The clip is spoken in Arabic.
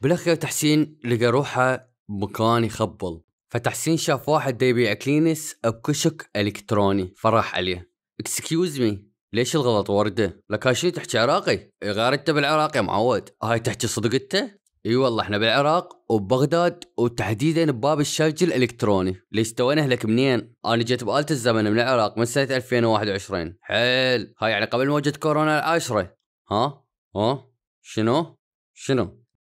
بالاخير تحسين لقى روحه مكان يخبل فتحسين شاف واحد يبيع كلينس بكشك الكتروني فراح عليه اكسكيوز مي ليش الغلط ورده؟ لك هاي شنو تحكي عراقي؟ غير انت بالعراق يا معود، هاي تحكي صدق انت؟ اي والله احنا بالعراق وببغداد وتحديدا بباب الشرج الالكتروني، ليش توينا اهلك منين؟ انا جيت بآلة الزمن من العراق من سنة 2021، حيل، هاي يعني قبل موجة كورونا العاشرة، ها؟ ها؟ شنو؟ شنو؟